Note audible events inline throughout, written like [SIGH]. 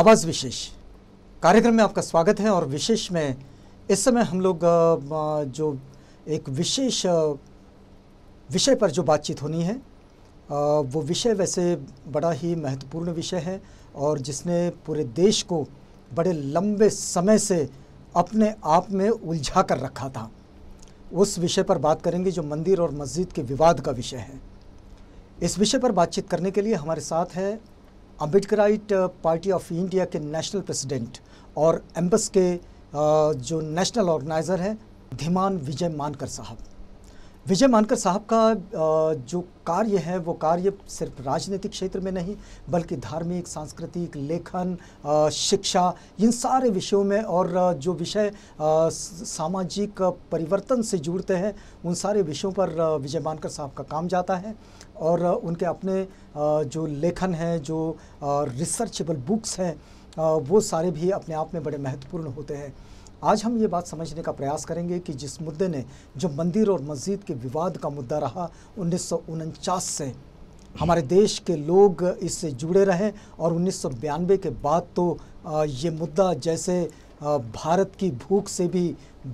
आवाज़ विशेष कार्यक्रम में आपका स्वागत है और विशेष में इस समय हम लोग जो एक विशेष विषय पर जो बातचीत होनी है वो विषय वैसे बड़ा ही महत्वपूर्ण विषय है और जिसने पूरे देश को बड़े लंबे समय से अपने आप में उलझा कर रखा था उस विषय पर बात करेंगे जो मंदिर और मस्जिद के विवाद का विषय है इस विषय पर बातचीत करने के लिए हमारे साथ है अम्बेडकराइट पार्टी ऑफ इंडिया के नेशनल प्रेसिडेंट और एम्बस के uh, जो नेशनल ऑर्गेनाइज़र हैं धीमान विजय मानकर साहब विजय मानकर साहब का uh, जो कार्य है वो कार्य सिर्फ राजनीतिक क्षेत्र में नहीं बल्कि धार्मिक सांस्कृतिक लेखन uh, शिक्षा इन सारे विषयों में और जो विषय सामाजिक परिवर्तन से जुड़ते हैं उन सारे विषयों पर विजय मानकर साहब का काम जाता है और उनके अपने जो लेखन हैं जो रिसर्चेबल बुक्स हैं वो सारे भी अपने आप में बड़े महत्वपूर्ण होते हैं आज हम ये बात समझने का प्रयास करेंगे कि जिस मुद्दे ने जो मंदिर और मस्जिद के विवाद का मुद्दा रहा उन्नीस से हमारे देश के लोग इससे जुड़े रहे और उन्नीस के बाद तो ये मुद्दा जैसे भारत की भूख से भी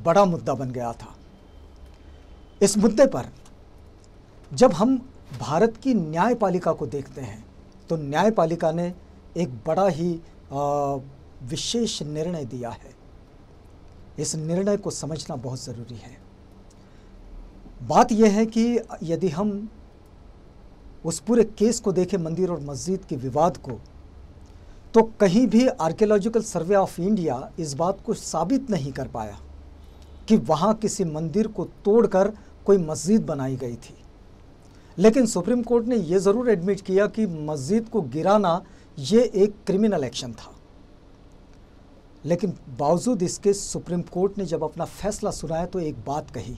बड़ा मुद्दा बन गया था इस मुद्दे पर जब हम भारत की न्यायपालिका को देखते हैं तो न्यायपालिका ने एक बड़ा ही विशेष निर्णय दिया है इस निर्णय को समझना बहुत ज़रूरी है बात यह है कि यदि हम उस पूरे केस को देखें मंदिर और मस्जिद के विवाद को तो कहीं भी आर्कियोलॉजिकल सर्वे ऑफ इंडिया इस बात को साबित नहीं कर पाया कि वहाँ किसी मंदिर को तोड़कर कोई मस्जिद बनाई गई थी लेकिन सुप्रीम कोर्ट ने यह ज़रूर एडमिट किया कि मस्जिद को गिराना ये एक क्रिमिनल एक्शन था लेकिन बावजूद इसके सुप्रीम कोर्ट ने जब अपना फैसला सुनाया तो एक बात कही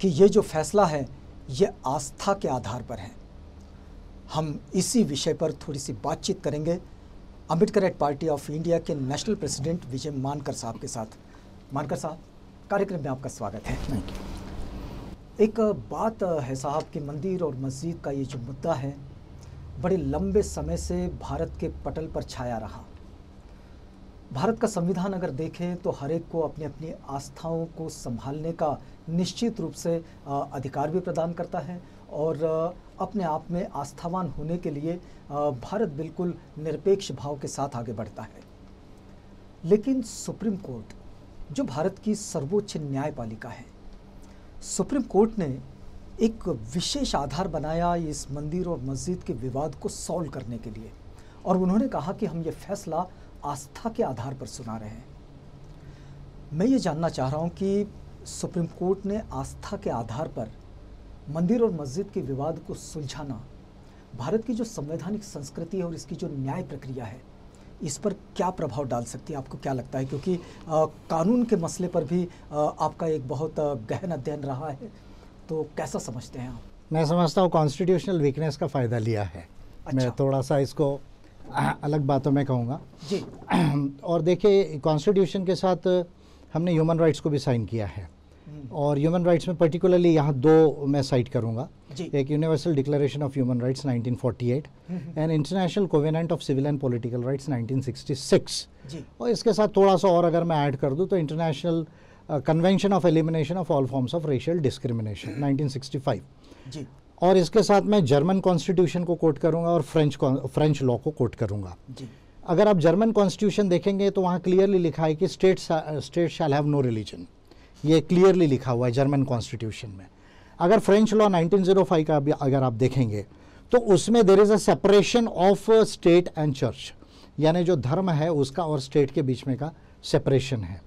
कि ये जो फैसला है ये आस्था के आधार पर है हम इसी विषय पर थोड़ी सी बातचीत करेंगे Ambedkarite party of India के नेशनल प्रेसिडेंट विजय मानकर साहब के साथ मानकर साहब कार्यक्रम में आपका स्वागत है थैंक यू एक बात है साहब कि मंदिर और मस्जिद का ये जो मुद्दा है बड़े लंबे समय से भारत के पटल पर छाया रहा भारत का संविधान अगर देखें तो हर एक को अपनी अपनी आस्थाओं को संभालने का निश्चित रूप से अधिकार भी प्रदान करता है और अपने आप में आस्थावान होने के लिए भारत बिल्कुल निरपेक्ष भाव के साथ आगे बढ़ता है लेकिन सुप्रीम कोर्ट जो भारत की सर्वोच्च न्यायपालिका है सुप्रीम कोर्ट ने एक विशेष आधार बनाया इस मंदिर और मस्जिद के विवाद को सॉल्व करने के लिए और उन्होंने कहा कि हम ये फैसला आस्था के आधार पर सुना रहे हैं मैं ये जानना चाह रहा हूँ कि सुप्रीम कोर्ट ने आस्था के आधार पर मंदिर और मस्जिद के विवाद को सुलझाना भारत की जो संवैधानिक संस्कृति है और इसकी जो न्याय प्रक्रिया है इस पर क्या प्रभाव डाल सकती है आपको क्या लगता है क्योंकि आ, कानून के मसले पर भी आ, आपका एक बहुत गहन अध्ययन रहा है तो कैसा समझते हैं आप मैं समझता हूँ कॉन्स्टिट्यूशनल वीकनेस का फ़ायदा लिया है अच्छा। मैं थोड़ा सा इसको अलग बातों में कहूँगा जी [CLEARS THROAT] और देखिए कॉन्स्टिट्यूशन के साथ हमने ह्यूमन राइट्स को भी साइन किया है हम्म। और ह्यूमन राइट्स में पर्टिकुलरली यहाँ दो मैं साइट करूँगा एक universal declaration of human rights 1948 and international covenant of civil and political rights 1966 और इसके साथ थोड़ा सा और अगर मैं ऐड कर दूं तो international convention of elimination of all forms of racial discrimination 1965 जी और इसके साथ मैं जर्मन कॉन्स्टिट्यूशन को कोट करूंगा और फ्रेंच फ्रेंच लॉ को कोट करूंगा जी अगर आप जर्मन कॉन्स्टिट्यूशन देखेंगे तो वहाँ क्लियरली लिखा है कि state state shall have no religion ये क्लियरली लिखा हुआ है जर्मन कॉन्स्टिट्यूशन में अगर फ्रेंच लॉ 1905 का अगर आप देखेंगे तो उसमें there is a separation of state and church यानी जो धर्म है उसका और स्टेट के बीच में का सेपरेशन है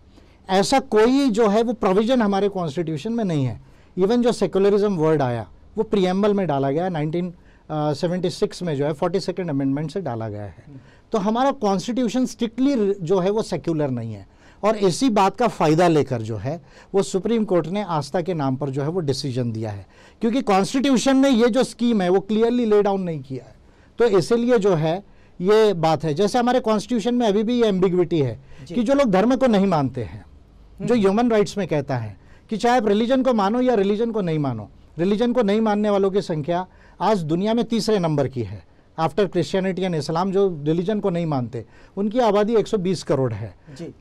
ऐसा कोई जो है वो प्रोविज़न हमारे कॉन्स्टिट्यूशन में नहीं है इवन जो सेकुलरिज्म वर्ड आया वो प्रियम्बल में डाला गया नाइनटीन सेवेंटी सिक्स में जो है फोर्टी सेकेंड अमेंडमेंट से डाला गया है तो हमारा कॉन्स्टिट्यूशन स्ट्रिक्टली जो है वो सेक्युलर नहीं है और इसी बात का फ़ायदा लेकर जो है वो सुप्रीम कोर्ट ने आस्था के नाम पर जो है वो डिसीजन दिया है क्योंकि कॉन्स्टिट्यूशन ने ये जो स्कीम है वो क्लियरली ले डाउन नहीं किया है तो इसीलिए जो है ये बात है जैसे हमारे कॉन्स्टिट्यूशन में अभी भी ये एम्बिग्विटी है कि जो लोग धर्म को नहीं मानते हैं हम्म। जो ह्यूमन राइट्स में कहता है कि चाहे आप रिलीजन को मानो या रिलीजन को नहीं मानो रिलीजन को नहीं मानने वालों की संख्या आज दुनिया में तीसरे नंबर की है आफ्टर क्रिश्चियनिटी एंड इस्लाम जो रिलीजन को नहीं मानते उनकी आबादी 120 करोड़ है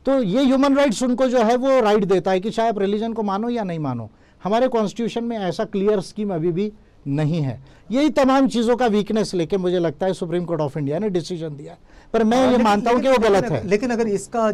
तो ये ह्यूमन राइट्स उनको जो है वो राइट देता है कि चाहे आप रिलीजन को मानो या नहीं मानो हमारे कॉन्स्टिट्यूशन में ऐसा क्लियर स्कीम अभी भी नहीं है यही तमाम चीज़ों का वीकनेस लेके मुझे लगता है सुप्रीम कोर्ट ऑफ इंडिया ने डिसीजन दिया पर मैं हाँ, ये मानता हूँ कि वो गलत है लेकिन अगर इसका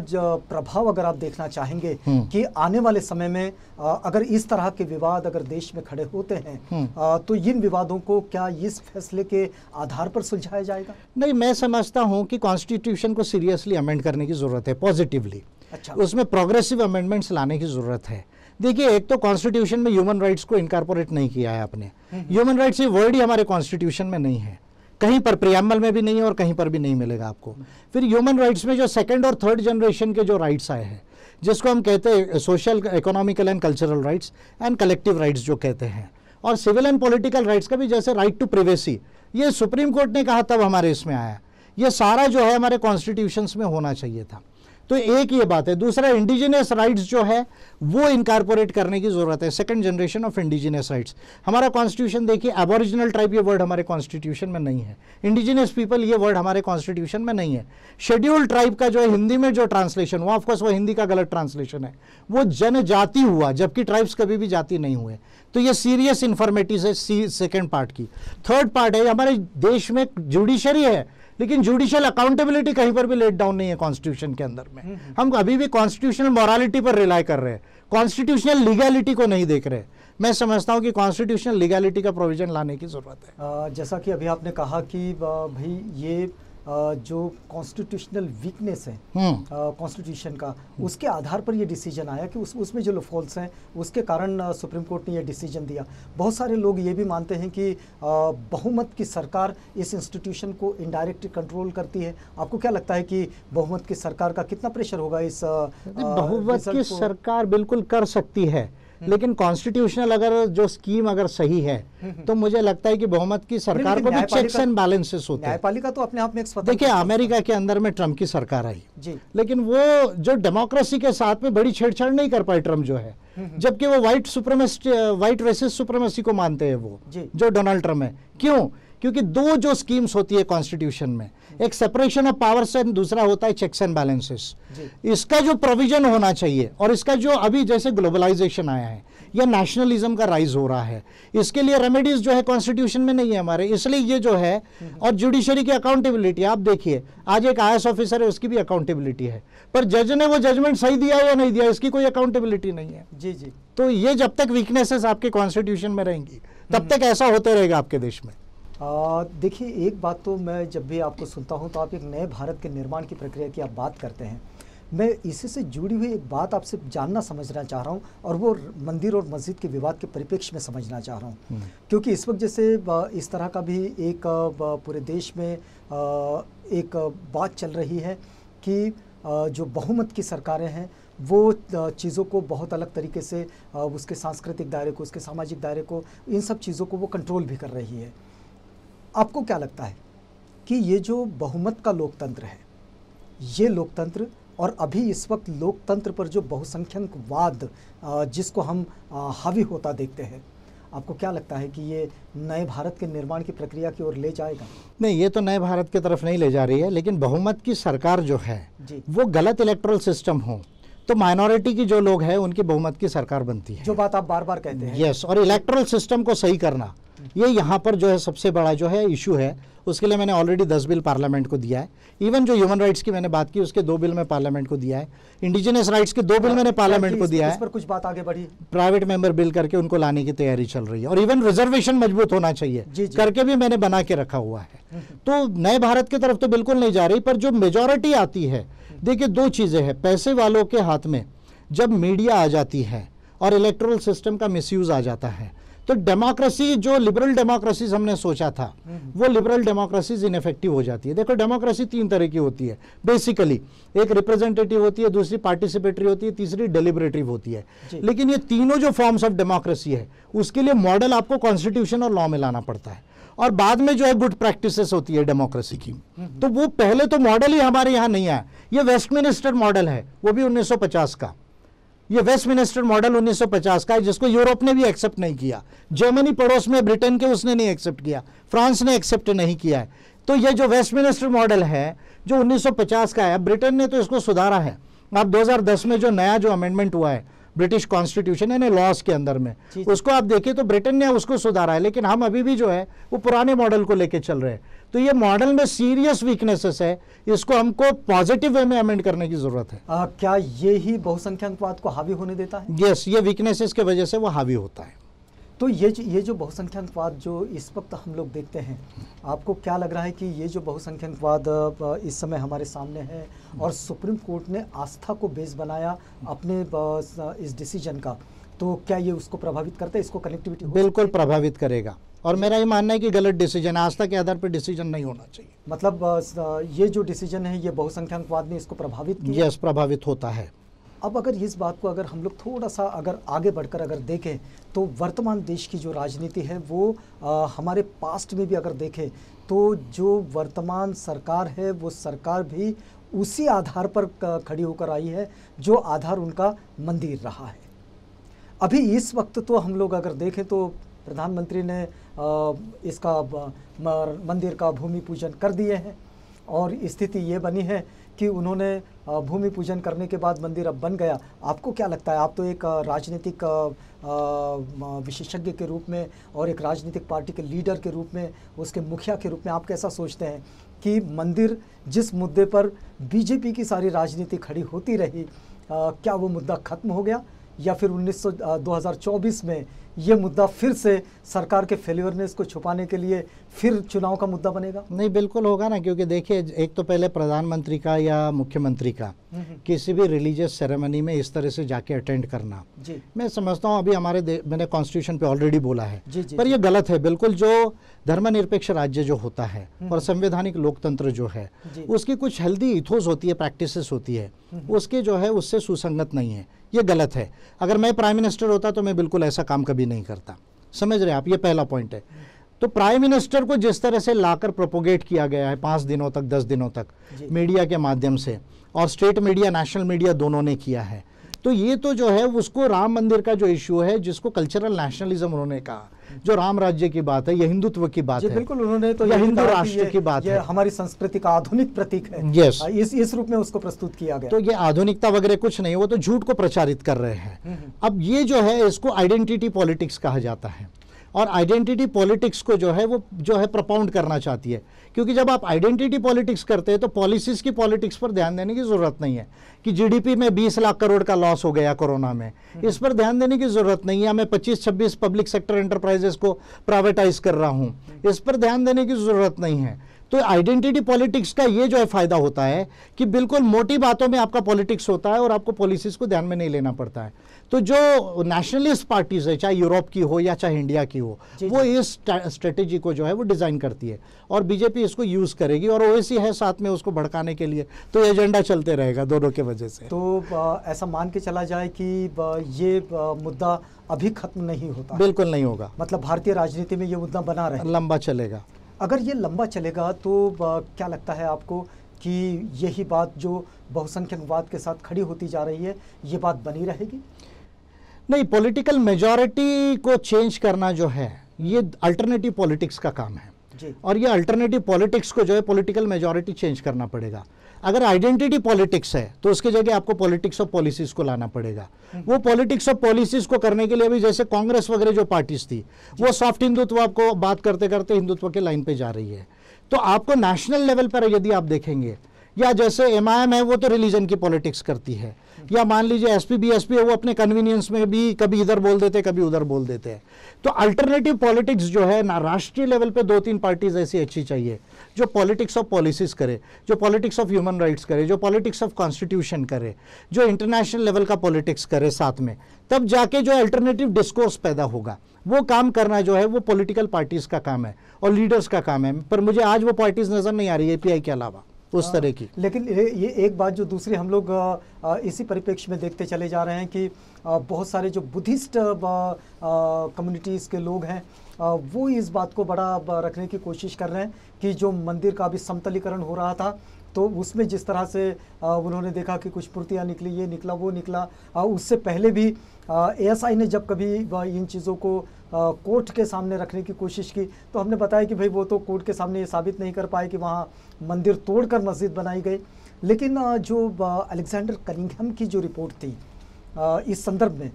प्रभाव अगर आप देखना चाहेंगे हम्म। कि आने वाले समय में अगर इस तरह के विवाद अगर देश में खड़े होते हैं हम्म। तो इन विवादों को क्या इस फैसले के आधार पर सुलझाया जाएगा नहीं मैं समझता हूँ कि कॉन्स्टिट्यूशन को सीरियसली अमेंड करने की ज़रूरत है पॉजिटिवली अच्छा उसमें प्रोग्रेसिव अमेंडमेंट्स लाने की ज़रूरत है देखिए एक तो कॉन्स्टिट्यूशन में ह्यूमन राइट्स को इनकारपोरेट नहीं किया है आपने ह्यूमन राइट्स ये वर्ड ही हमारे कॉन्स्टिट्यूशन में नहीं है कहीं पर प्रियाम्बल में भी नहीं है और कहीं पर भी नहीं मिलेगा आपको फिर ह्यूमन राइट्स में जो सेकेंड और थर्ड जनरेशन के जो राइट्स आए हैं जिसको हम कहते हैं social economical and cultural rights and collective rights जो कहते हैं और सिविल एंड पॉलिटिकल राइट्स का भी जैसे राइट टू प्रिवेसी ये सुप्रीम कोर्ट ने कहा तब हमारे इसमें आया ये सारा जो है हमारे कॉन्स्टिट्यूशंस में होना चाहिए था तो एक ये बात है दूसरा इंडिजिनियस राइट्स जो है वो इनकारपोरेट करने की ज़रूरत है second generation of indigenous rights हमारा कॉन्स्टिट्यूशन देखिए एबोरिजिनल ट्राइब ये वर्ड हमारे कॉन्स्टिट्यूशन में नहीं है इंडिजिनियस पीपल ये वर्ड हमारे कॉन्स्टिट्यूशन में नहीं है शेड्यूल्ड ट्राइब का जो है हिंदी में जो ट्रांसलेशन हुआ ऑफकोर्स वो हिंदी का गलत ट्रांसलेशन है वो जनजाति हुआ जबकि ट्राइब्स कभी भी जाति नहीं हुए तो ये सीरियस इंफॉर्मेटिव है सेकेंड पार्ट की थर्ड पार्ट है हमारे देश में जुडिशरी है लेकिन जुडिशियल अकाउंटेबिलिटी कहीं पर भी लेट डाउन नहीं है कॉन्स्टिट्यूशन के अंदर में हम अभी भी कॉन्स्टिट्यूशनल मॉरालिटी पर रिलाई कर रहे हैं कॉन्स्टिट्यूशनल लीगैलिटी को नहीं देख रहे मैं समझता हूँ कि कॉन्स्टिट्यूशनल लीगैलिटी का प्रोविजन लाने की ज़रूरत है जैसा कि अभी आपने कहा कि भाई ये जो कॉन्स्टिट्यूशनल वीकनेस है कॉन्स्टिट्यूशन हम्म। का उसके आधार पर ये डिसीजन आया कि उस उसमें जो लोफॉल्स हैं उसके कारण सुप्रीम कोर्ट ने ये डिसीजन दिया बहुत सारे लोग ये भी मानते हैं कि बहुमत की सरकार इस इंस्टीट्यूशन को इनडायरेक्ट कंट्रोल करती है आपको क्या लगता है कि बहुमत की सरकार का कितना प्रेशर होगा इस बहुमत की सरकार बिल्कुल कर सकती है हम्म। लेकिन कॉन्स्टिट्यूशनल अगर जो स्कीम अगर सही है हम्म, हम्म। तो मुझे लगता है कि बहुमत की सरकार को भी चेक्स एंड बैलेंसेस होते हैं तो अपने आप में देखिए अमेरिका के अंदर में ट्रंप की सरकार आई लेकिन वो जो डेमोक्रेसी के साथ में बड़ी छेड़छाड़ नहीं कर पाए ट्रम्प जो है जबकि वो white supremacist white racist supremacy को मानते हैं वो जो डोनाल्ड ट्रम्प है क्यों क्योंकि दो जो स्कीम्स होती है कॉन्स्टिट्यूशन में एक सेपरेशन ऑफ पावर्स एंड दूसरा होता है चेक्स एंड बैलेंसेस इसका जो प्रोविजन होना चाहिए और इसका जो अभी जैसे ग्लोबलाइजेशन आया है या नेशनलिज्म का राइज हो रहा है इसके लिए रेमेडीज जो है कॉन्स्टिट्यूशन में नहीं है हमारे इसलिए ये जो है और जुडिशरी की अकाउंटेबिलिटी आप देखिए आज एक आई ऑफिसर है उसकी भी अकाउंटेबिलिटी है पर जज ने वो जजमेंट सही दिया या नहीं दिया इसकी कोई अकाउंटेबिलिटी नहीं है जी जी तो ये जब तक वीकनेसेस आपके कॉन्स्टिट्यूशन में रहेंगी तब तक ऐसा होते रहेगा आपके देश में देखिए एक बात तो मैं जब भी आपको सुनता हूँ तो आप एक नए भारत के निर्माण की प्रक्रिया की आप बात करते हैं मैं इसी से जुड़ी हुई एक बात आपसे जानना समझना चाह रहा हूँ और वो मंदिर और मस्जिद के विवाद के परिप्रेक्ष्य में समझना चाह रहा हूँ हम्म। क्योंकि इस वक्त जैसे इस तरह का भी एक पूरे देश में एक बात चल रही है कि जो बहुमत की सरकारें हैं वो चीज़ों को बहुत अलग तरीके से उसके सांस्कृतिक दायरे को उसके सामाजिक दायरे को इन सब चीज़ों को वो कंट्रोल भी कर रही है आपको क्या लगता है कि ये जो बहुमत का लोकतंत्र है ये लोकतंत्र और अभी इस वक्त लोकतंत्र पर जो बहुसंख्यक वाद जिसको हम हावी होता देखते हैं आपको क्या लगता है कि ये नए भारत के निर्माण की प्रक्रिया की ओर ले जाएगा नहीं ये तो नए भारत की तरफ नहीं ले जा रही है लेकिन बहुमत की सरकार जो है वो गलत इलेक्ट्रल सिस्टम हो तो माइनॉरिटी की जो लोग हैं उनकी बहुमत की सरकार बनती है जो बात आप बार बार कहते हैं यस और इलेक्ट्रल सिस्टम को सही करना हम्म। ये यहाँ पर जो है सबसे बड़ा जो है इशू है उसके लिए मैंने ऑलरेडी दस बिल पार्लियामेंट को दिया है इवन जो ह्यूमन राइट्स की मैंने बात की उसके दो बिल में पार्लियामेंट को दिया है इंडिजिनियस राइट्स के दो बिल मैंने पार्लियामेंट हाँ, को दिया है इस पर कुछ बात आगे बढ़ी प्राइवेट मेंबर बिल करके उनको लाने की तैयारी चल रही है और इवन रिजर्वेशन मजबूत होना चाहिए जी जी। करके भी मैंने बना के रखा हुआ है हम्म। तो नए भारत की तरफ तो बिल्कुल नहीं जा रही पर जो मेजोरिटी आती है देखिए दो चीज़ें हैं पैसे वालों के हाथ में जब मीडिया आ जाती है और इलेक्ट्रल सिस्टम का मिसयूज़ आ जाता है तो डेमोक्रेसी जो लिबरल डेमोक्रेसीज हमने सोचा था हम्म। वो लिबरल डेमोक्रेसीज इनफेक्टिव हो जाती है देखो डेमोक्रेसी तीन तरह की होती है बेसिकली एक रिप्रेजेंटेटिव होती है दूसरी पार्टिसिपेटरी होती है तीसरी डेलिबरेटिव होती है लेकिन ये तीनों जो फॉर्म्स ऑफ डेमोक्रेसी है उसके लिए मॉडल आपको कॉन्स्टिट्यूशन और लॉ में लाना पड़ता है और बाद में जो है गुड प्रैक्टिसेस होती है डेमोक्रेसी की तो वो पहले तो मॉडल ही हमारे यहाँ नहीं आया ये वेस्टमिनिस्टर मॉडल है वो भी 1950 का ये वेस्टमिनिस्टर मॉडल 1950 का है जिसको यूरोप ने भी एक्सेप्ट नहीं किया जर्मनी पड़ोस में ब्रिटेन के उसने नहीं एक्सेप्ट किया फ्रांस ने एक्सेप्ट नहीं किया है तो ये जो वेस्टमिनिस्टर मॉडल है जो 1950 का है ब्रिटेन ने तो इसको सुधारा है अब 2010 में जो नया जो अमेंडमेंट हुआ है ब्रिटिश कॉन्स्टिट्यूशन यानी लॉस के अंदर में उसको आप देखिए तो ब्रिटेन ने उसको सुधारा है लेकिन हम अभी भी जो है वो पुराने मॉडल को लेके चल रहे हैं तो ये मॉडल में सीरियस वीकनेसेस है इसको हमको पॉजिटिव वे में अमेंड करने की जरूरत है आ, क्या ये ही बहुसंख्यकवाद को हावी होने देता है यस yes, ये वीकनेसेस के वजह से वो हावी होता है तो ये जो ये जो बहुसंख्यकवाद जो इस वक्त हम लोग देखते हैं आपको क्या लग रहा है कि ये जो बहुसंख्यकवाद इस समय हमारे सामने है और सुप्रीम कोर्ट ने आस्था को बेस बनाया अपने इस डिसीजन का तो क्या ये उसको प्रभावित करता है इसको कनेक्टिविटी बिल्कुल प्रभावित करेगा और मेरा ये मानना है कि गलत डिसीजन आस्था के आधार पर डिसीजन नहीं होना चाहिए मतलब ये जो डिसीजन है ये बहुसंख्यकवाद ने इसको प्रभावित किया यस प्रभावित होता है अब अगर इस बात को अगर हम लोग थोड़ा सा अगर आगे बढ़कर अगर देखें तो वर्तमान देश की जो राजनीति है वो आ, हमारे पास्ट में भी अगर देखें तो जो वर्तमान सरकार है वो सरकार भी उसी आधार पर खड़ी होकर आई है जो आधार उनका मंदिर रहा है अभी इस वक्त तो हम लोग अगर देखें तो प्रधानमंत्री ने इसका मंदिर का भूमि पूजन कर दिए हैं और स्थिति ये बनी है कि उन्होंने भूमि पूजन करने के बाद मंदिर अब बन गया आपको क्या लगता है आप तो एक राजनीतिक विशेषज्ञ के रूप में और एक राजनीतिक पार्टी के लीडर के रूप में उसके मुखिया के रूप में आप कैसा सोचते हैं कि मंदिर जिस मुद्दे पर बीजेपी की सारी राजनीति खड़ी होती रही क्या वो मुद्दा खत्म हो गया या फिर उन्नीस सौ में ये मुद्दा फिर से सरकार के ने को छुपाने के लिए फिर चुनाव का मुद्दा बनेगा नहीं बिल्कुल होगा ना क्योंकि देखिए एक तो पहले प्रधानमंत्री का या मुख्यमंत्री का हम्म, हम्म। किसी भी रिलीजियस सेरेमनी में इस तरह से जाके अटेंड करना जी मैं समझता हूँ अभी हमारे मैंने कॉन्स्टिट्यूशन पे ऑलरेडी बोला है जी, जी, पर यह गलत है बिल्कुल जो धर्मनिरपेक्ष राज्य जो होता है हम्म। और संवैधानिक लोकतंत्र जो है उसकी कुछ हेल्दी इथोस होती है प्रैक्टिस होती है उसके जो है उससे सुसंगत नहीं है ये गलत है अगर मैं प्राइम मिनिस्टर होता तो मैं बिल्कुल ऐसा काम कभी भी नहीं करता समझ रहे आप ये पहला पॉइंट है तो प्राइम मिनिस्टर को जिस तरह से लाकर प्रोपोगेट किया गया है पाँच दिनों तक दस दिनों तक मीडिया के माध्यम से और स्टेट मीडिया नेशनल मीडिया दोनों ने किया है तो ये तो जो है उसको राम मंदिर का जो इश्यू है जिसको कल्चरल नेशनलिज्म उन्होंने कहा जो राम राज्य की बात है यह हिंदुत्व की बात है बिल्कुल उन्होंने तो यह हिंदू राष्ट्र की बात है हमारी संस्कृति का आधुनिक प्रतीक है यस हाँ, इस इस रूप में उसको प्रस्तुत किया गया तो ये आधुनिकता वगैरह कुछ नहीं वो तो झूठ को प्रचारित कर रहे हैं हम्म, हम्म। अब ये जो है इसको आइडेंटिटी पॉलिटिक्स कहा जाता है और आइडेंटिटी पॉलिटिक्स को जो है वो जो है प्रपाउंड करना चाहती है क्योंकि जब आप आइडेंटिटी पॉलिटिक्स करते हैं तो पॉलिसीज़ की पॉलिटिक्स पर ध्यान देने की ज़रूरत नहीं है कि जीडीपी में 20 लाख करोड़ का लॉस हो गया कोरोना में हम्म। इस पर ध्यान देने की ज़रूरत नहीं है मैं पच्चीस छब्बीस पब्लिक सेक्टर एंटरप्राइजेस को प्राइवेटाइज कर रहा हूँ हम्म। इस पर ध्यान देने की ज़रूरत नहीं है तो आइडेंटिटी पॉलिटिक्स का ये जो है फ़ायदा होता है कि बिल्कुल मोटी बातों में आपका पॉलिटिक्स होता है और आपको पॉलिसीज़ को ध्यान में नहीं लेना पड़ता है तो जो नेशनलिस्ट पार्टीज है चाहे यूरोप की हो या चाहे इंडिया की हो वो इस स्ट्रेटेजी को जो है वो डिज़ाइन करती है और बीजेपी इसको यूज़ करेगी और ओएसी है साथ में उसको भड़काने के लिए तो एजेंडा चलते रहेगा दोनों के वजह से तो ऐसा मान के चला जाए कि ये मुद्दा अभी खत्म नहीं होता बिल्कुल नहीं होगा मतलब भारतीय राजनीति में ये मुद्दा बना रहे लंबा चलेगा अगर ये लंबा चलेगा तो क्या लगता है आपको कि यही बात जो बहुसंख्यकवाद के साथ खड़ी होती जा रही है ये बात बनी रहेगी नहीं पॉलिटिकल मेजॉरिटी को चेंज करना जो है ये अल्टरनेटिव पॉलिटिक्स का काम है और ये अल्टरनेटिव पॉलिटिक्स को जो है पॉलिटिकल मेजॉरिटी चेंज करना पड़ेगा अगर आइडेंटिटी पॉलिटिक्स है तो उसके जगह आपको पॉलिटिक्स ऑफ पॉलिसीज को लाना पड़ेगा हम्म। वो पॉलिटिक्स ऑफ पॉलिसीज को करने के लिए भी जैसे कांग्रेस वगैरह जो पार्टीज थी वो सॉफ्ट हिंदुत्व आपको बात करते करते हिंदुत्व के लाइन पे जा रही है तो आपको नेशनल लेवल पर यदि आप देखेंगे या जैसे एम है वो तो रिलीजन की पॉलिटिक्स करती है या मान लीजिए एसपी बीएसपी है वो अपने कन्वीनियंस में भी कभी इधर बोल देते हैं कभी उधर बोल देते हैं तो अल्टरनेटिव पॉलिटिक्स जो है ना राष्ट्रीय लेवल पे दो तीन पार्टीज ऐसी अच्छी चाहिए जो पॉलिटिक्स ऑफ पॉलिसीज करे जो पॉलिटिक्स ऑफ ह्यूमन राइट्स करे जो पॉलिटिक्स ऑफ कॉन्स्टिट्यूशन करे जो इंटरनेशनल लेवल का पॉलिटिक्स करे साथ में तब जाके जो अल्टरनेटिव डिस्कोर्स पैदा होगा वो काम करना जो है वो पॉलिटिकल पार्टीज़ का काम है और लीडर्स का काम है पर मुझे आज वो पार्टीज़ नज़र नहीं आ रही है पी के अलावा उस तरह की हाँ, लेकिन ये एक बात जो दूसरी हम लोग इसी परिप्रेक्ष्य में देखते चले जा रहे हैं कि बहुत सारे जो बुद्धिस्ट कम्युनिटीज़ के लोग हैं वो इस बात को बड़ा रखने की कोशिश कर रहे हैं कि जो मंदिर का अभी समतलीकरण हो रहा था तो उसमें जिस तरह से उन्होंने देखा कि कुछ पुर्तियाँ निकली ये निकला वो निकला उससे पहले भी एएसआई ने जब कभी इन चीज़ों को कोर्ट के सामने रखने की कोशिश की तो हमने बताया कि भाई वो तो कोर्ट के सामने ये साबित नहीं कर पाए कि वहाँ मंदिर तोड़कर मस्जिद बनाई गई लेकिन जो अलेक्जेंडर कनिंगहम की जो रिपोर्ट थी इस संदर्भ में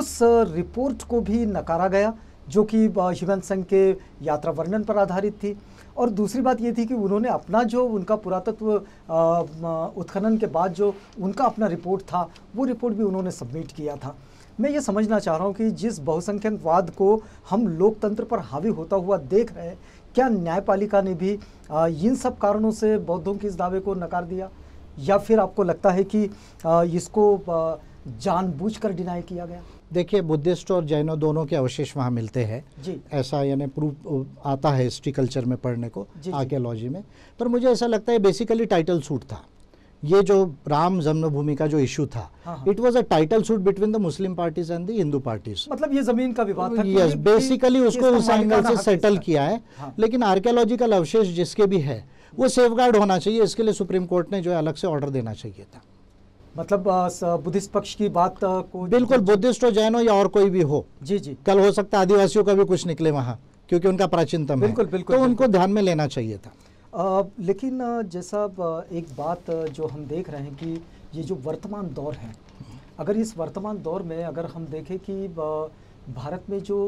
उस रिपोर्ट को भी नकारा गया जो कि ह्यूमन संघ के यात्रा वर्णन पर आधारित थी और दूसरी बात ये थी कि उन्होंने अपना जो उनका पुरातत्व उत्खनन के बाद जो उनका अपना रिपोर्ट था वो रिपोर्ट भी उन्होंने सबमिट किया था मैं ये समझना चाह रहा हूँ कि जिस बहुसंख्यकवाद को हम लोकतंत्र पर हावी होता हुआ देख रहे हैं क्या न्यायपालिका ने भी इन सब कारणों से बौद्धों के इस दावे को नकार दिया या फिर आपको लगता है कि इसको जानबूझकर डिनाई किया गया देखिए बुद्धिस्ट और जैनों दोनों के अवशेष वहाँ मिलते हैं ऐसा यानी प्रूफ आता है हिस्ट्री कल्चर में पढ़ने को आर्कियोलॉजी में पर मुझे ऐसा लगता है बेसिकली टाइटल सूट था ये जो राम जन्मभूमि का जो इशू था it was a title suit between the Muslim parties and the Hindu parties मतलब ये जमीन का विवाद था यस बेसिकली उसको उस एंगल से सेटल किया है हाँ। लेकिन आर्कियोलॉजिकल अवशेष जिसके भी है वो सेफ होना चाहिए इसके लिए सुप्रीम कोर्ट ने जो है अलग से ऑर्डर देना चाहिए था मतलब बुद्धिस्ट पक्ष की बात को बिल्कुल बुद्धिस्ट हो जैन हो या और कोई भी हो जी जी कल हो सकता है आदिवासियों का भी कुछ निकले वहाँ क्योंकि उनका प्राचीनतम बिल्कुल बिल्कुल तो उनको ध्यान में लेना चाहिए था आ, लेकिन जैसा एक बात जो हम देख रहे हैं कि ये जो वर्तमान दौर है अगर इस वर्तमान दौर में अगर हम देखें कि भारत में जो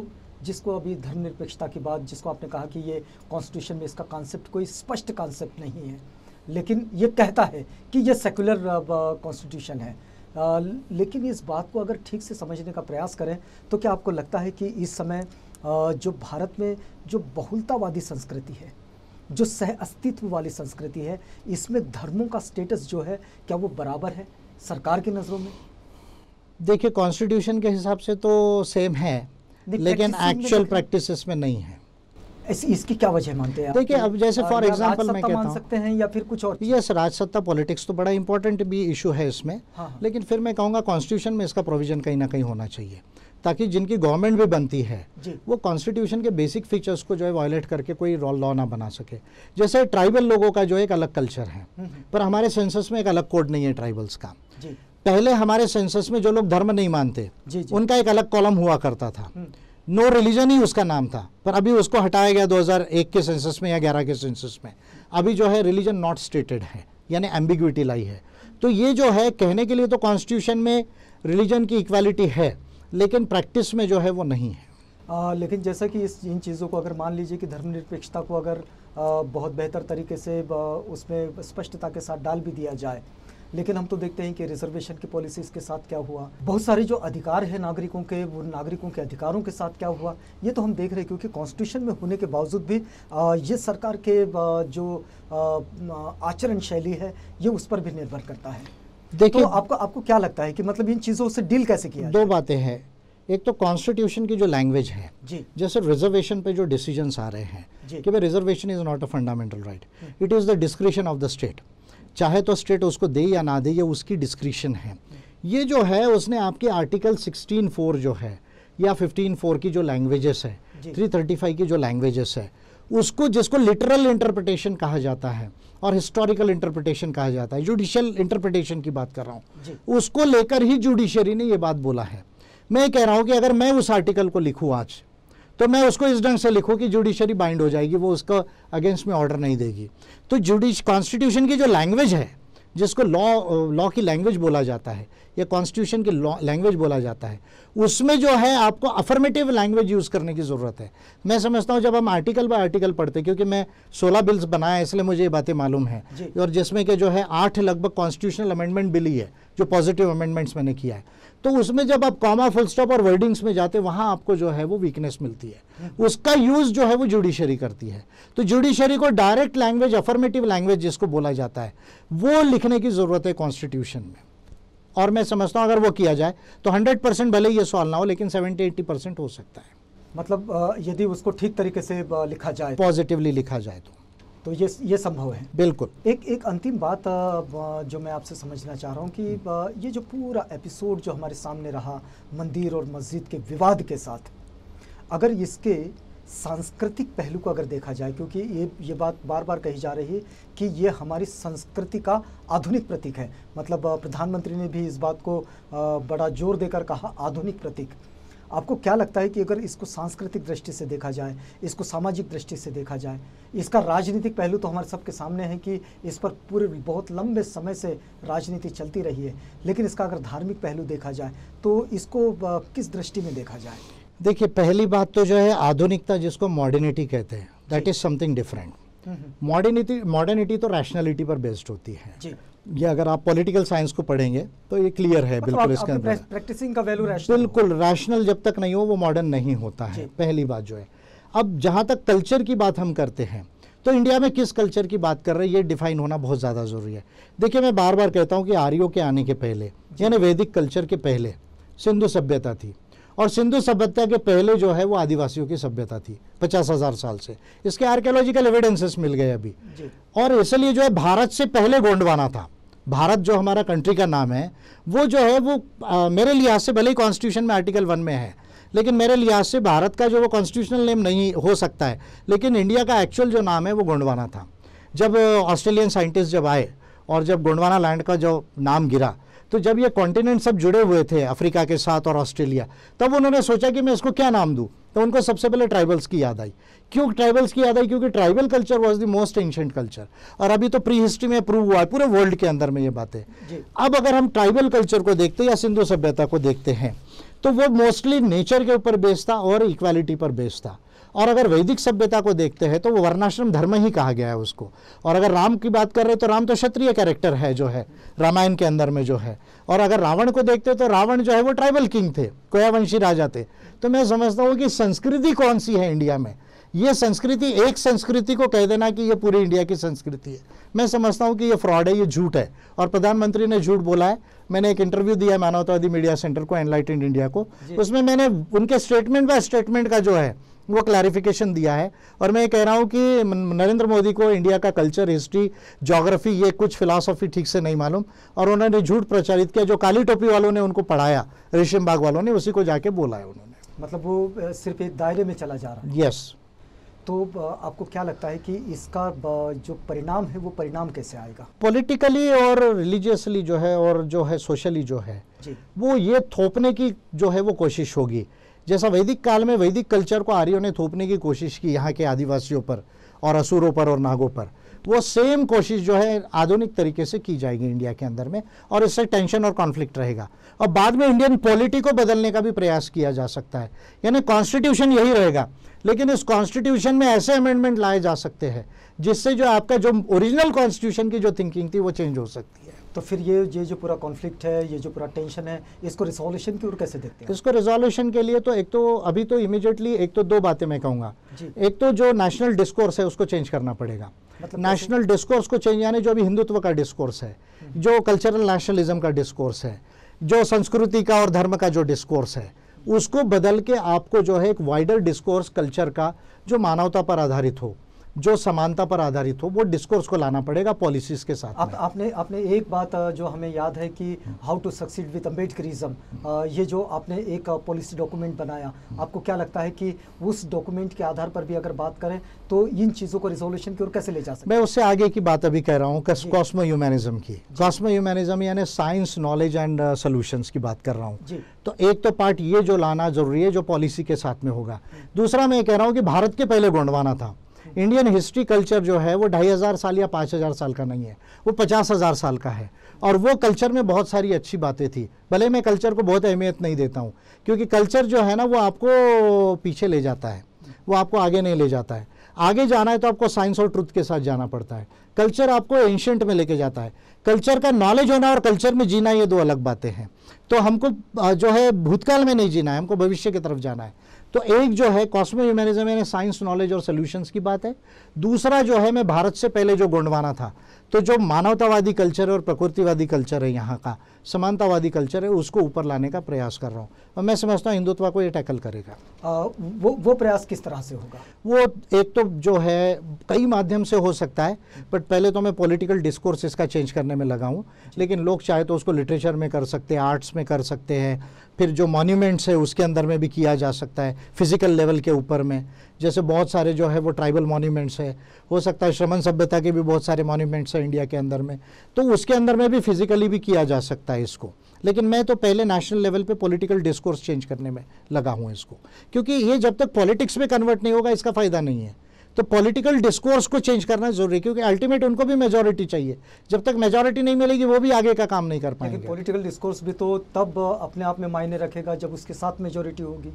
जिसको अभी धर्मनिरपेक्षता की बात जिसको आपने कहा कि ये कॉन्स्टिट्यूशन में इसका कॉन्सेप्ट कोई स्पष्ट कॉन्सेप्ट नहीं है लेकिन ये कहता है कि ये सेकुलर कॉन्स्टिट्यूशन uh, uh, है आ, uh, लेकिन इस बात को अगर ठीक से समझने का प्रयास करें तो क्या आपको लगता है कि इस समय आ, जो भारत में जो बहुलतावादी संस्कृति है जो सह अस्तित्व वाली संस्कृति है इसमें धर्मों का स्टेटस जो है क्या वो बराबर है सरकार की नज़रों में देखिए कॉन्स्टिट्यूशन के हिसाब से तो सेम है लेकिन एक्चुअल प्रैक्टिस में नहीं है इस, इसकी क्या वजह मानते हैं देखिए अब जैसे फॉर एग्जांपल मैं कहता मान सकते हैं या फिर कुछ और यस राज सत्ता पॉलिटिक्स तो बड़ा इंपॉर्टेंट भी इशू है इसमें हाँ, हाँ. लेकिन फिर मैं कहूँगा कॉन्स्टिट्यूशन में इसका प्रोविजन कहीं ना कहीं होना चाहिए ताकि जिनकी गवर्नमेंट भी बनती है वो कॉन्स्टिट्यूशन के बेसिक फीचर्स को जो है वायलेट करके कोई रॉल लॉ ना बना सके जैसे ट्राइबल लोगों का जो एक अलग कल्चर है हम्म, हम्म। पर हमारे सेंसस में एक अलग कोड नहीं है ट्राइबल्स का पहले हमारे सेंसस में जो लोग धर्म नहीं मानते उनका एक अलग कॉलम हुआ करता था हम्म। नो रिलीजन ही उसका नाम था पर अभी उसको हटाया गया 2001 के सेंसस में या 11 के सेंसस में अभी जो है रिलीजन नॉट स्टेटेड है यानी एम्बिग्यूटी लाई है तो ये जो है कहने के लिए तो कॉन्स्टिट्यूशन में रिलीजन की इक्वालिटी है लेकिन प्रैक्टिस में जो है वो नहीं है आ, लेकिन जैसा कि इस इन चीज़ों को अगर मान लीजिए कि धर्मनिरपेक्षता को अगर आ, बहुत बेहतर तरीके से उसमें स्पष्टता के साथ डाल भी दिया जाए लेकिन हम तो देखते हैं कि रिजर्वेशन की पॉलिसीज के साथ क्या हुआ बहुत सारे जो अधिकार है नागरिकों के वो नागरिकों के अधिकारों के साथ क्या हुआ ये तो हम देख रहे हैं क्योंकि कॉन्स्टिट्यूशन में होने के बावजूद भी ये सरकार के जो आचरण शैली है ये उस पर भी निर्भर करता है देखिए तो आपको आपको क्या लगता है कि मतलब इन चीज़ों से डील कैसे किया दो बातें हैं एक तो कॉन्स्टिट्यूशन की जो लैंग्वेज है जी. जैसे रिजर्वेशन पे जो डिसीजन आ रहे हैं कि भाई reservation is not a fundamental right it is the description of the state चाहे तो स्टेट उसको दे या ना दे ये उसकी डिस्क्रिप्शन है ये जो है उसने आपके आर्टिकल 16.4 जो है या 15.4 की जो लैंग्वेजेस है 335 की जो लैंग्वेजेस है उसको जिसको लिटरल इंटरप्रिटेशन कहा जाता है और हिस्टोरिकल इंटरप्रिटेशन कहा जाता है जुडिशियल इंटरप्रिटेशन की बात कर रहा हूँ उसको लेकर ही जुडिशरी ने ये बात बोला है मैं कह रहा हूँ कि अगर मैं उस आर्टिकल को लिखूँ आज तो मैं उसको इस ढंग से लिखूँ कि जुडिशरी बाइंड हो जाएगी वो उसका अगेंस्ट में ऑर्डर नहीं देगी तो जुडिश कॉन्स्टिट्यूशन की जो लैंग्वेज है जिसको लॉ लॉ की लैंग्वेज बोला जाता है या कॉन्स्टिट्यूशन की लैंग्वेज बोला जाता है उसमें जो है आपको अफर्मेटिव लैंग्वेज यूज़ करने की ज़रूरत है मैं समझता हूँ जब हम आर्टिकल बाय आर्टिकल पढ़ते क्योंकि मैं सोलह बिल्स बनाया इसलिए मुझे ये बातें मालूम है और जिसमें के जो है आठ लगभग कॉन्स्टिट्यूशनल अमेंडमेंट बिल ही है जो पॉजिटिव अमेंडमेंट्स मैंने किया है तो उसमें जब आप कॉमा फुल स्टॉप और वर्डिंग्स में जाते वहाँ आपको जो है वो वीकनेस मिलती है हम्म। उसका यूज़ जो है वो जुडिशरी करती है तो जुडिशरी को डायरेक्ट लैंग्वेज अफर्मेटिव लैंग्वेज जिसको बोला जाता है वो लिखने की ज़रूरत है कॉन्स्टिट्यूशन में और मैं समझता हूँ अगर वो किया जाए तो 100 परसेंट भले ये सॉल्व ना हो लेकिन 70-80 परसेंट हो सकता है मतलब यदि उसको ठीक तरीके से लिखा जाए तो। पॉजिटिवली लिखा जाए तो तो ये ये संभव है बिल्कुल एक एक अंतिम बात जो मैं आपसे समझना चाह रहा हूँ कि ये जो पूरा एपिसोड जो हमारे सामने रहा मंदिर और मस्जिद के विवाद के साथ अगर इसके सांस्कृतिक पहलू को अगर देखा जाए क्योंकि ये ये बात बार बार कही जा रही है कि ये हमारी संस्कृति का आधुनिक प्रतीक है मतलब प्रधानमंत्री ने भी इस बात को बड़ा जोर देकर कहा आधुनिक प्रतीक आपको क्या लगता है कि अगर इसको सांस्कृतिक दृष्टि से देखा जाए इसको सामाजिक दृष्टि से देखा जाए इसका राजनीतिक पहलू तो हमारे सबके सामने है कि इस पर पूरे बहुत लंबे समय से राजनीति चलती रही है लेकिन इसका अगर धार्मिक पहलू देखा जाए तो इसको किस दृष्टि में देखा जाए देखिए पहली बात तो जो है आधुनिकता जिसको मॉडर्निटी कहते हैं that is something different modernity modernity तो रैशनलिटी पर बेस्ड होती है जी। ये अगर आप पॉलिटिकल साइंस को पढ़ेंगे तो ये क्लियर है मतलब बिल्कुल इसके अंदर प्रैक्टिसिंग का वैल्यू बिल्कुल रैशनल जब तक नहीं हो वो मॉडर्न नहीं होता है पहली बात जो है अब जहाँ तक कल्चर की बात हम करते हैं तो इंडिया में किस कल्चर की बात कर रहे हैं ये डिफाइन होना बहुत ज़्यादा ज़रूरी है देखिए मैं बार बार कहता हूँ कि आर्यो के आने के पहले यानी वैदिक कल्चर के पहले सिंधु सभ्यता थी और सिंधु सभ्यता के पहले जो है वो आदिवासियों की सभ्यता थी पचास हजार साल से इसके आर्कियोलॉजिकल एविडेंसेस मिल गए अभी और इसलिए जो है भारत से पहले गोंडवाना था भारत जो हमारा कंट्री का नाम है वो जो है वो आ, मेरे लिहाज से भले ही कॉन्स्टिट्यूशन में आर्टिकल वन में है लेकिन मेरे लिहाज से भारत का जो वो कॉन्स्टिट्यूशनल नेम नहीं हो सकता है लेकिन इंडिया का एक्चुअल जो नाम है वो गोंडवाना था जब ऑस्ट्रेलियन साइंटिस्ट जब आए और जब गोंडवाना लैंड का जो नाम गिरा तो जब ये कॉन्टिनेंट सब जुड़े हुए थे अफ्रीका के साथ और ऑस्ट्रेलिया तब उन्होंने सोचा कि मैं इसको क्या नाम दूँ तो उनको सबसे पहले ट्राइबल्स की याद आई क्यों ट्राइबल्स की याद आई क्योंकि tribal culture was the most ancient culture और अभी तो प्री हिस्ट्री में प्रूव हुआ है पूरे वर्ल्ड के अंदर में ये बात है अब अगर हम ट्राइबल कल्चर को देखते या सिंधु सभ्यता को देखते हैं तो वो मोस्टली नेचर के ऊपर बेस था और इक्वालिटी पर बेस था और अगर वैदिक सभ्यता को देखते हैं तो वो वर्णाश्रम धर्म ही कहा गया है उसको और अगर राम की बात कर रहे तो राम तो क्षत्रिय कैरेक्टर है जो है रामायण के अंदर में जो है और अगर रावण को देखते तो रावण जो है वो ट्राइबल किंग थे कोयावंशी राजा थे तो मैं समझता हूँ कि संस्कृति कौन सी है इंडिया में ये संस्कृति एक संस्कृति को कह देना कि ये पूरी इंडिया की संस्कृति है मैं समझता हूँ कि ये फ्रॉड है ये झूठ है और प्रधानमंत्री ने झूठ बोला है मैंने एक इंटरव्यू दिया है मानवतावादी मीडिया सेंटर को एनलाइटेड इंडिया को उसमें मैंने उनके स्टेटमेंट बाय स्टेटमेंट का जो है वो क्लैरिफिकेशन दिया है और मैं कह रहा हूँ कि नरेंद्र मोदी को इंडिया का कल्चर हिस्ट्री जोग्राफी ये कुछ फिलासफी ठीक से नहीं मालूम और उन्होंने झूठ प्रचारित किया जो काली टोपी वालों ने उनको पढ़ाया रेशम बाग वालों ने उसी को जाके बोला है उन्होंने मतलब वो सिर्फ एक दायरे में चला जा रहा है यस तो आपको क्या लगता है कि इसका जो परिणाम है वो परिणाम कैसे आएगा पॉलिटिकली और रिलीजियसली जो है और जो है सोशली जो है वो ये थोपने की जो है वो कोशिश होगी जैसा वैदिक काल में वैदिक कल्चर को आर्यों ने थोपने की कोशिश की यहाँ के आदिवासियों पर और असुरों पर और नागों पर वो सेम कोशिश जो है आधुनिक तरीके से की जाएगी इंडिया के अंदर में और इससे टेंशन और कॉन्फ्लिक्ट रहेगा और बाद में इंडियन पॉलिटी को बदलने का भी प्रयास किया जा सकता है यानी कॉन्स्टिट्यूशन यही रहेगा लेकिन इस कॉन्स्टिट्यूशन में ऐसे अमेंडमेंट लाए जा सकते हैं जिससे जो आपका जो ओरिजिनल कॉन्स्टिट्यूशन की जो थिंकिंग थी वो चेंज हो सकती है तो फिर ये ये जो पूरा कॉन्फ्लिक्ट है ये जो पूरा टेंशन है इसको रिजोल्यूशन की ओर कैसे देखते हैं इसको रिजोल्यूशन के लिए तो एक तो अभी तो इमीडिएटली एक तो दो बातें मैं कहूँगा एक तो जो नेशनल डिस्कोर्स है उसको चेंज करना पड़ेगा मतलब नेशनल डिस्कोर्स को चेंज यानी जो अभी हिंदुत्व का डिस्कोर्स है हम्म। जो कल्चरल नेशनलिज्म का डिस्कोर्स है जो संस्कृति का और धर्म का जो डिस्कोर्स है उसको बदल के आपको जो है एक वाइडर डिस्कोर्स कल्चर का जो मानवता पर आधारित हो जो समानता पर आधारित हो वो डिस्कोर्स को लाना पड़ेगा पॉलिसीज के साथ आप, आपने आपने एक बात जो हमें याद है कि how to succeed with Ambedkarism ये जो आपने एक पॉलिसी डॉक्यूमेंट बनाया आपको क्या लगता है कि उस डॉक्यूमेंट के आधार पर भी अगर बात करें तो इन चीज़ों को रिजोल्यूशन की ओर कैसे ले जा सकते मैं उससे आगे की बात अभी कह रहा हूँ कॉस्मो ह्यूमैनिज्म की कॉस्मो ह्यूमैनिज्म यानी साइंस नॉलेज एंड सोल्यूशन की बात कर रहा हूँ तो एक तो पार्ट ये जो लाना जरूरी है जो पॉलिसी के साथ में होगा हम्म। दूसरा मैं कह रहा हूँ कि भारत के पहले गोंडवाना था इंडियन हिस्ट्री कल्चर जो है वो ढाई हज़ार साल या पाँच हज़ार साल का नहीं है वो पचास हज़ार साल का है और वो कल्चर में बहुत सारी अच्छी बातें थी भले मैं कल्चर को बहुत अहमियत नहीं देता हूँ क्योंकि कल्चर जो है ना वो आपको पीछे ले जाता है वो आपको आगे नहीं ले जाता है आगे जाना है तो आपको साइंस और ट्रुथ के साथ जाना पड़ता है कल्चर आपको एंशंट में लेके जाता है कल्चर का नॉलेज होना और कल्चर में जीना ये दो अलग बातें हैं तो हमको जो है भूतकाल में नहीं जीना है हमको भविष्य की तरफ जाना है तो एक जो है कॉस्मो ह्यूमैनिज्म यानी साइंस नॉलेज और सोल्यूशन की बात है दूसरा जो है मैं भारत से पहले जो गोंडवाना था तो जो मानवतावादी कल्चर और प्रकृतिवादी कल्चर है यहाँ का समानतावादी कल्चर है उसको ऊपर लाने का प्रयास कर रहा हूँ और मैं समझता हूँ हिंदुत्व को ये टैकल करेगा आ, वो वो प्रयास किस तरह से होगा वो एक तो जो है कई माध्यम से हो सकता है बट पहले तो मैं पॉलिटिकल डिस्कोर्स इसका चेंज करने में लगा हूँ लेकिन लोग चाहे तो उसको लिटरेचर में कर सकते हैं आर्ट्स में कर सकते हैं फिर जो मॉन्यूमेंट्स है उसके अंदर में भी किया जा सकता है फिजिकल लेवल के ऊपर में जैसे बहुत सारे जो है वो ट्राइबल मॉन्यूमेंट्स है हो सकता है श्रमण सभ्यता के भी बहुत सारे मॉन्यूमेंट्स हैं इंडिया के अंदर में तो उसके अंदर में भी फिजिकली भी किया जा सकता है सकता है इसको लेकिन मैं तो पहले नेशनल लेवल पे पॉलिटिकल डिस्कोर्स चेंज करने में लगा हूँ इसको क्योंकि ये जब तक पॉलिटिक्स में कन्वर्ट नहीं होगा इसका फ़ायदा नहीं है तो पॉलिटिकल डिस्कोर्स को चेंज करना जरूरी है क्योंकि अल्टीमेट उनको भी मेजोरिटी चाहिए जब तक मेजोरिटी नहीं मिलेगी वो भी आगे का काम नहीं कर पाएंगे पॉलिटिकल डिस्कोर्स भी तो तब अपने आप में मायने रखेगा जब उसके साथ मेजोरिटी होगी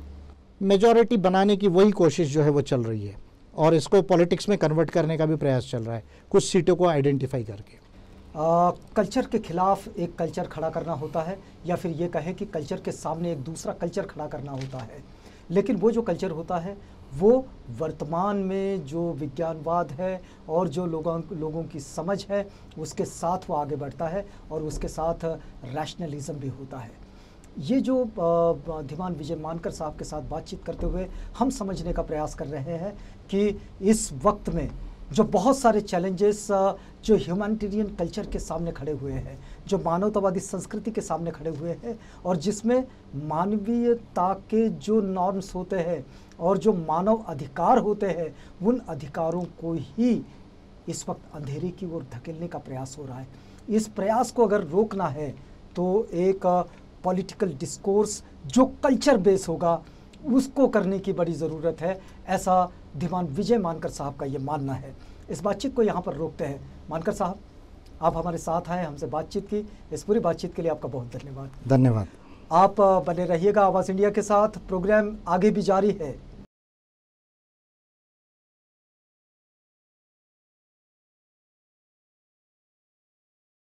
मेजोरिटी बनाने की वही कोशिश जो है वो चल रही है और इसको पॉलिटिक्स में कन्वर्ट करने का भी प्रयास चल रहा है कुछ सीटों को आइडेंटिफाई करके कल्चर के खिलाफ एक कल्चर खड़ा करना होता है या फिर ये कहें कि कल्चर के सामने एक दूसरा कल्चर खड़ा करना होता है लेकिन वो जो कल्चर होता है वो वर्तमान में जो विज्ञानवाद है और जो लोगों लोगों की समझ है उसके साथ वो आगे बढ़ता है और उसके साथ रैशनलिज़म भी होता है ये जो धीमान विजय मानकर साहब के साथ बातचीत करते हुए हम समझने का प्रयास कर रहे हैं कि इस वक्त में जो बहुत सारे चैलेंजेस जो ह्यूमैनिटेरियन कल्चर के सामने खड़े हुए हैं जो मानवतावादी संस्कृति के सामने खड़े हुए हैं और जिसमें मानवीयता के जो नॉर्म्स होते हैं और जो मानव अधिकार होते हैं उन अधिकारों को ही इस वक्त अंधेरे की ओर धकेलने का प्रयास हो रहा है इस प्रयास को अगर रोकना है तो एक पॉलिटिकल डिस्कोर्स जो कल्चर बेस होगा उसको करने की बड़ी ज़रूरत है ऐसा दीवान विजय मानकर साहब का ये मानना है इस बातचीत को यहाँ पर रोकते हैं मानकर साहब आप हमारे साथ आए हमसे बातचीत की इस पूरी बातचीत के लिए आपका बहुत धन्यवाद धन्यवाद आप बने रहिएगा आवाज़ इंडिया के साथ प्रोग्राम आगे भी जारी है